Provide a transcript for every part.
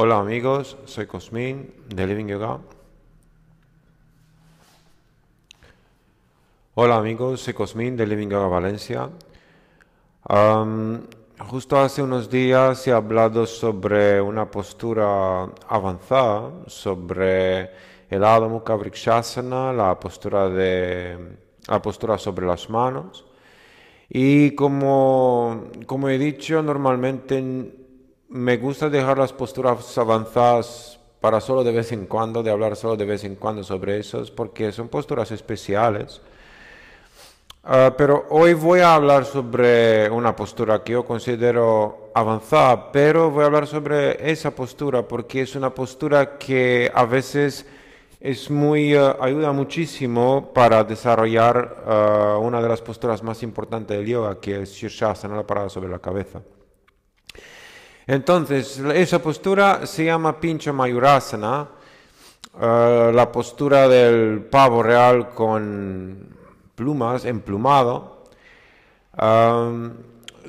Hola amigos, soy Cosmin de Living Yoga. Hola amigos, soy Cosmin de Living Yoga Valencia. justo hace unos días he hablado sobre una postura avanzada, sobre el Adho Mukha la postura, de, la postura sobre las manos. Y como, como he dicho, normalmente me gusta dejar las posturas avanzadas para solo de vez en cuando, de hablar solo de vez en cuando sobre esas, porque son posturas especiales. Ah, pero hoy voy a hablar sobre una postura que yo considero avanzada, pero voy a hablar sobre esa postura porque es una postura que a veces es muy, eh, ayuda muchísimo para desarrollar ah, una de las posturas más importantes del yoga, que es Shirshasana, la parada sobre la cabeza. Entonces, esa postura se llama pincho Mayurasana, eh, la postura del pavo real con plumas, emplumado.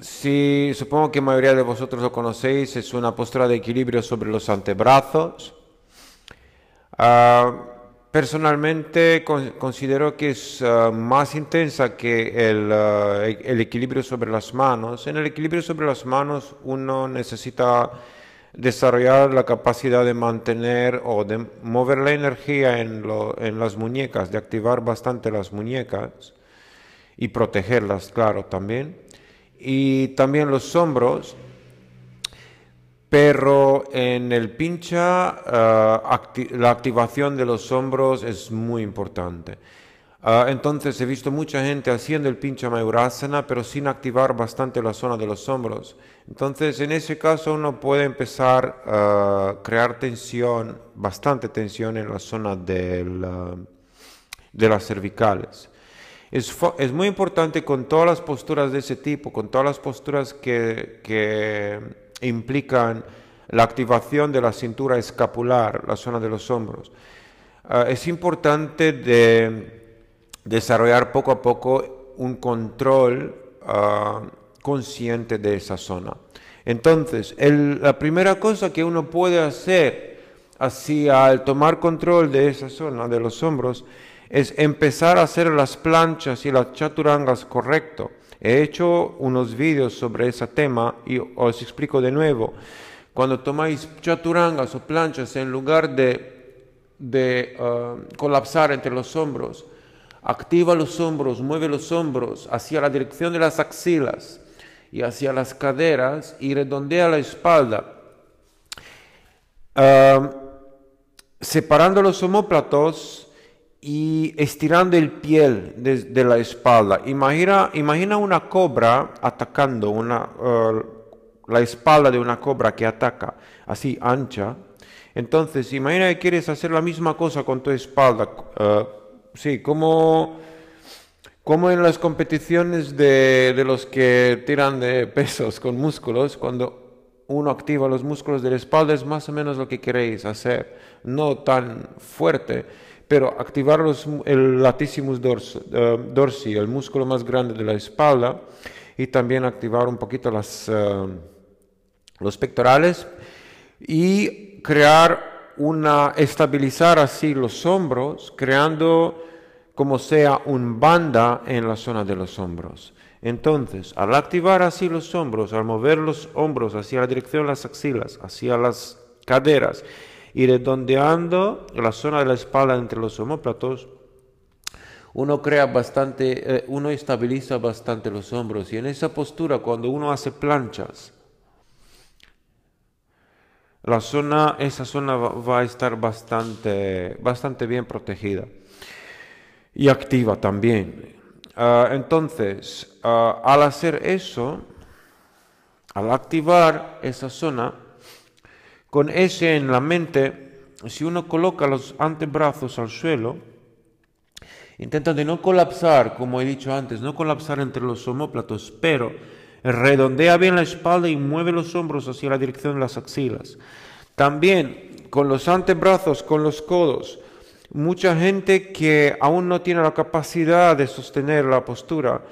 si supongo que la mayoría de vosotros lo conocéis, es una postura de equilibrio sobre los antebrazos. Ah, Personalmente considero que es ah, más intensa que ah, e, el, equilibrio sobre las manos. En el equilibrio sobre las manos uno necesita desarrollar la capacidad de mantener o de mover la energía en las muñecas, de activar bastante las muñecas y protegerlas, claro, también. Y también los hombros pero en el pincha eh, la activación de los hombros es muy importante. Eh, entonces he visto mucha gente haciendo el pincha Mayurasana, pero sin activar bastante la zona de los hombros. Entonces en ese caso uno puede empezar a eh, crear tensión, bastante tensión en la zona del, de las cervicales. Es, muy importante con todas las posturas de ese tipo, con todas las posturas que implican la activación de la cintura escapular, la zona de los hombros. Ah, es importante desarrollar poco a poco un control ah, consciente de esa zona. Entonces, la primera cosa que uno puede hacer así al tomar control de esa zona de los hombros es empezar a hacer las planchas y las chaturangas correcto. He hecho unos vídeos sobre ese tema y os explico de nuevo. Cuando tomáis chaturangas o planchas, en lugar de, eh, colapsar entre los hombros, activa los hombros, mueve los hombros hacia la dirección de las axilas y hacia las caderas y redondea la espalda. Eh, separando los homóplatos, y estirando el piel de, la espalda. Imagina, una cobra atacando una, eh, la espalda de una cobra que ataca, así ancha. Entonces, imagina que quieres hacer la misma cosa con tu espalda. Eh, sí, como, como en las competiciones de los que tiran de pesos con músculos, cuando uno activa los músculos de la espalda, es más o menos lo que queréis hacer. No tan fuerte pero activar el latissimus eh, dorsi, el músculo más grande de la espalda, y también activar un poquito las, eh, los pectorales y crear una, estabilizar así los hombros, creando como sea un banda en la zona de los hombros. Entonces, al activar así los hombros, al mover los hombros hacia la dirección de las axilas, hacia las caderas y redondeando la zona de la espalda entre los homóplatos, uno crea bastante, eh, uno estabiliza bastante los hombros. Y en esa postura, cuando uno hace planchas, la zona, esa zona va, a estar bastante, bastante bien protegida y activa también. Ah, entonces, ah, al hacer eso, al activar esa zona, con ese en la mente, si uno coloca los antebrazos al suelo, intenta de no colapsar, como he dicho antes, no colapsar entre los homóplatos, pero redondea bien la espalda y mueve los hombros hacia la dirección de las axilas. También con los antebrazos, con los codos. Mucha gente que aún no tiene la capacidad de sostener la postura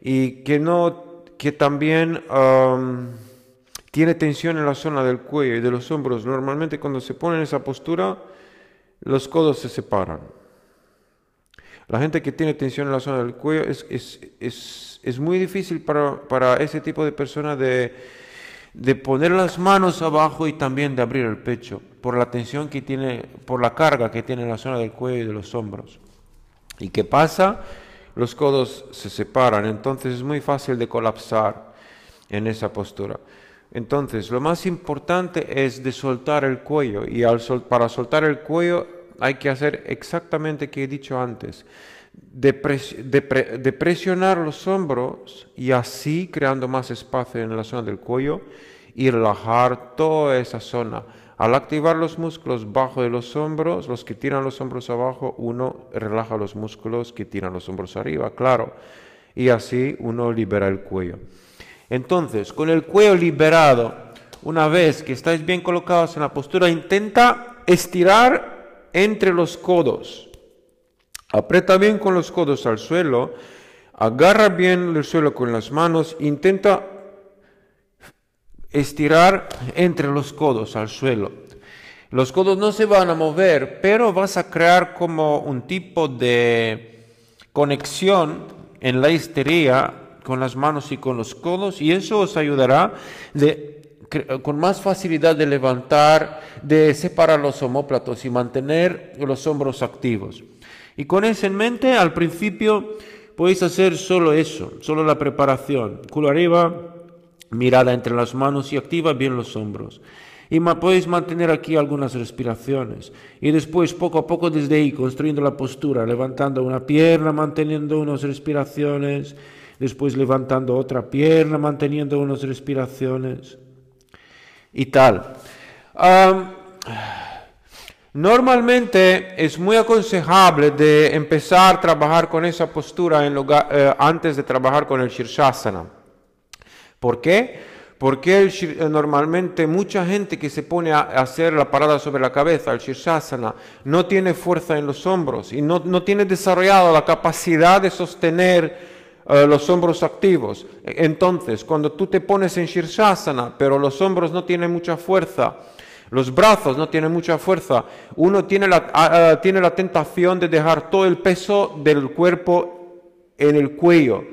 y que no, que también tiene tensión en la zona del cuello y de los hombros. Normalmente cuando se pone en esa postura, los codos se separan. La gente que tiene tensión en la zona del cuello es, es, muy difícil para, para, ese tipo de persona de, de, poner las manos abajo y también de abrir el pecho por la tensión que tiene, por la carga que tiene en la zona del cuello y de los hombros. ¿Y qué pasa? Los codos se separan, entonces es muy fácil de colapsar en esa postura. Entonces, lo más importante es de soltar el cuello y al para soltar el cuello hay que hacer exactamente lo que he dicho antes, de, de presionar los hombros y así creando más espacio en la zona del cuello y relajar toda esa zona. Al activar los músculos bajo de los hombros, los que tiran los hombros abajo, uno relaja los músculos que tiran los hombros arriba, claro. Y así uno libera el cuello. Entonces, con el cuello liberado, una vez que estáis bien colocados en la postura, intenta estirar entre los codos. Aprieta bien con los codos al suelo, agarra bien el suelo con las manos, intenta estirar entre los codos al suelo. Los codos no se van a mover, pero vas a crear como un tipo de conexión en la histería con las manos y con los codos y eso os ayudará con más facilidad de levantar, de separar los homóplatos y mantener los hombros activos. Y con eso en mente, al principio podéis hacer solo eso, solo la preparación. Culo arriba, mirada entre las manos y activa bien los hombros. Y podéis mantener aquí algunas respiraciones. Y después, poco a poco, desde ahí, construyendo la postura, levantando una pierna, manteniendo unas respiraciones después levantando otra pierna, manteniendo unas respiraciones y tal. normalmente es muy aconsejable de empezar a trabajar con esa postura eh, antes de trabajar con el Shirshasana. ¿Por qué? Porque eh, normalmente mucha gente que se pone a hacer la parada sobre la cabeza, el Shirshasana, no tiene fuerza en los hombros y no, no tiene desarrollado la capacidad de sostener eh, los hombros activos. Entonces, cuando tú te pones en Shirshasana, pero los hombros no tienen mucha fuerza, los brazos no tienen mucha fuerza, uno ah, ah, tiene la, tentación de dejar todo el peso del cuerpo en el cuello.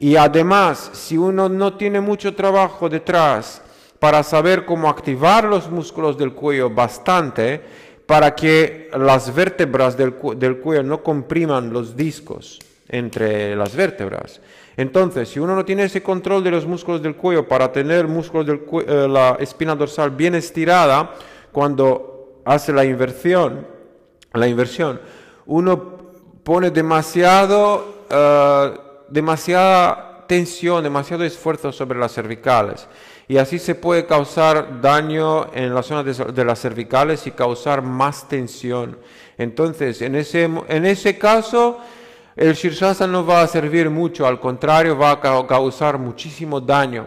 Y además, si uno no tiene mucho trabajo detrás para saber cómo activar los músculos del cuello bastante, para que las vértebras del cuello no compriman los discos, entre las vértebras. Entonces, si uno no tiene ese control de los músculos del cuello para tener músculos del eh, la espina dorsal bien estirada, cuando hace la inversión, la inversión, uno pone demasiado, eh, demasiada tensión, demasiado esfuerzo sobre las cervicales. Y así se puede causar daño en la zona de, las cervicales y causar más tensión. Entonces, en ese, en ese caso, el Shirshasa no va a servir mucho, al contrario, va a causar muchísimo daño.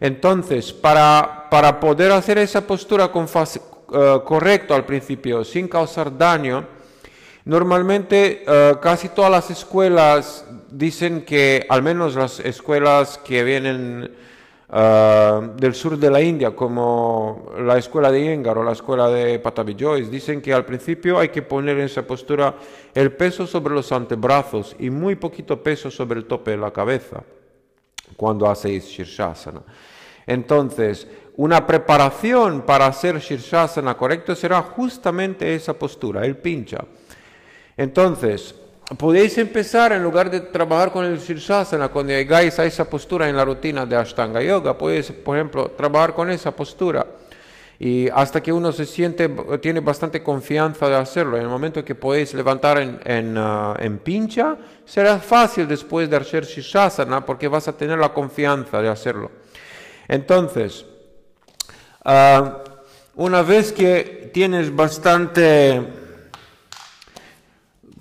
Entonces, para, para poder hacer esa postura correcta eh, correcto al principio, sin causar daño, normalmente eh, casi todas las escuelas dicen que, al menos las escuelas que vienen eh, del sur de la India, como la escuela de Iyengar o la escuela de Patabi Joyce, dicen que al principio hay que poner en esa postura el peso sobre los antebrazos y muy poquito peso sobre el tope de la cabeza cuando hacéis Shirshasana. Entonces, una preparación para hacer Shirshasana correcto será justamente esa postura, el pincha. Entonces, podéis empezar en lugar de trabajar con el Sirsasana, cuando llegáis a esa postura en la rutina de Ashtanga Yoga, podéis, por ejemplo, trabajar con esa postura. Y hasta que uno se siente, tiene bastante confianza de hacerlo. En el momento que podéis levantar en, en, ah, pincha, será fácil después de hacer Shirshasana, porque vas a tener la confianza de hacerlo. Entonces, ah, una vez que tienes bastante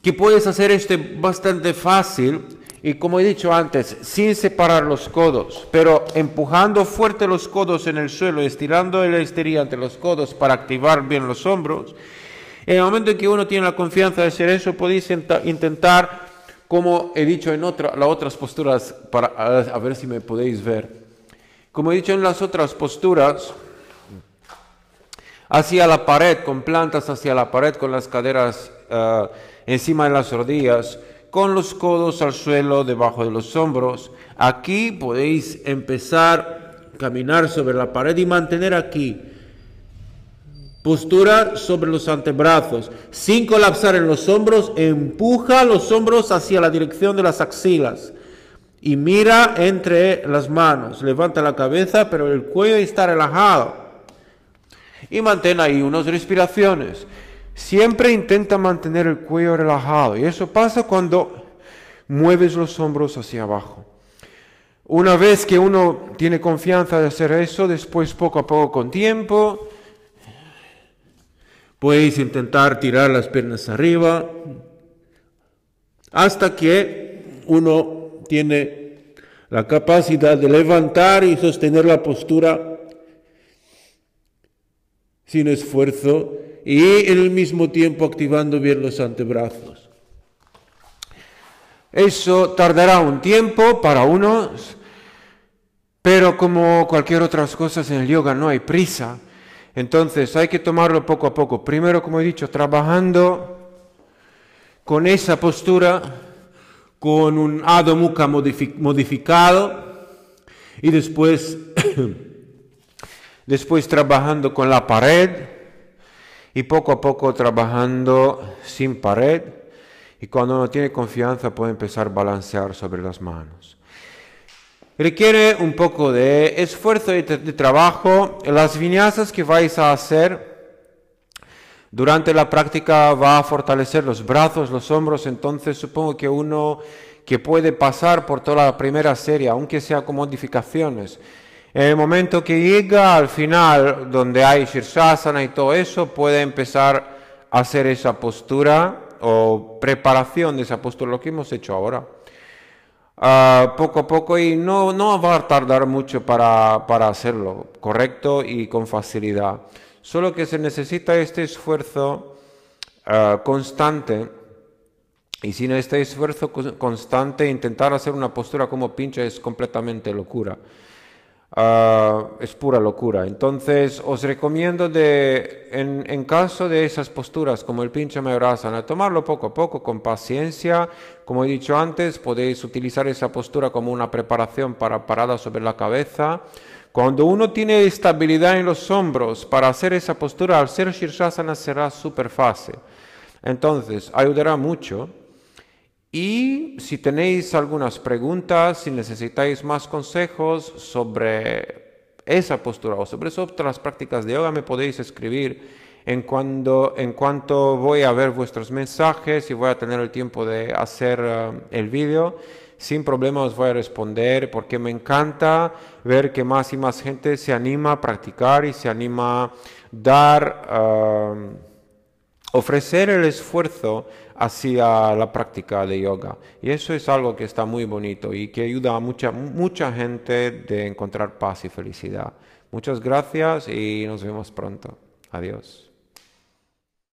que puedes hacer este bastante fácil y como he dicho antes, sin separar los codos, pero empujando fuerte los codos en el suelo, estirando el estería entre los codos para activar bien los hombros. En el momento en que uno tiene la confianza de hacer eso, podéis intentar, como he dicho en otra, las otras posturas, para, a ver si me podéis ver. Como he dicho en las otras posturas, hacia la pared, con plantas hacia la pared, con las caderas. Ah, encima de las rodillas, con los codos al suelo debajo de los hombros. Aquí podéis empezar a caminar sobre la pared y mantener aquí. Postura sobre los antebrazos, sin colapsar en los hombros, empuja los hombros hacia la dirección de las axilas y mira entre las manos. Levanta la cabeza, pero el cuello está relajado. Y mantén ahí unas respiraciones. Siempre intenta mantener el cuello relajado y eso pasa cuando mueves los hombros hacia abajo. Una vez que uno tiene confianza de hacer eso, después poco a poco con tiempo, puedes intentar tirar las piernas arriba hasta que uno tiene la capacidad de levantar y sostener la postura sin esfuerzo y en el mismo tiempo activando bien los antebrazos. Eso tardará un tiempo para unos, pero como cualquier otra cosa en el yoga no hay prisa, entonces hay que tomarlo poco a poco. Primero, como he dicho, trabajando con esa postura, con un Adho Mukha modificado y después, después trabajando con la pared y poco a poco trabajando sin pared y cuando uno tiene confianza puede empezar a balancear sobre las manos. Requiere un poco de esfuerzo y de trabajo. Las viñazas que vais a hacer durante la práctica va a fortalecer los brazos, los hombros, entonces supongo que uno que puede pasar por toda la primera serie, aunque sea con modificaciones, en el momento que llega al final, donde hay Shirshasana y todo eso, puede empezar a hacer esa postura o preparación de esa postura, lo que hemos hecho ahora. Ah, poco a poco y no, va a tardar mucho para, hacerlo correcto y con facilidad. Solo que se necesita este esfuerzo ah, constante y sin este esfuerzo constante intentar hacer una postura como pincha es completamente locura. Ah, es pura locura. Entonces os recomiendo de, en, caso de esas posturas como el pinche a tomarlo poco a poco, con paciencia. Como he dicho antes, podéis utilizar esa postura como una preparación para parada sobre la cabeza. Cuando uno tiene estabilidad en los hombros para hacer esa postura, al ser Shirshasana será súper fácil. Entonces, ayudará mucho y si tenéis algunas preguntas, si necesitáis más consejos sobre esa postura o sobre otras prácticas de yoga, me podéis escribir. En, en cuanto voy a ver vuestros mensajes y voy a tener el tiempo de hacer eh, el vídeo, sin problema os voy a responder porque me encanta ver que más y más gente se anima a practicar y se anima a dar, eh, ofrecer el esfuerzo hacia la práctica de yoga. Y eso es algo que está muy bonito y que ayuda a mucha, mucha gente de encontrar paz y felicidad. Muchas gracias y nos vemos pronto. Adiós.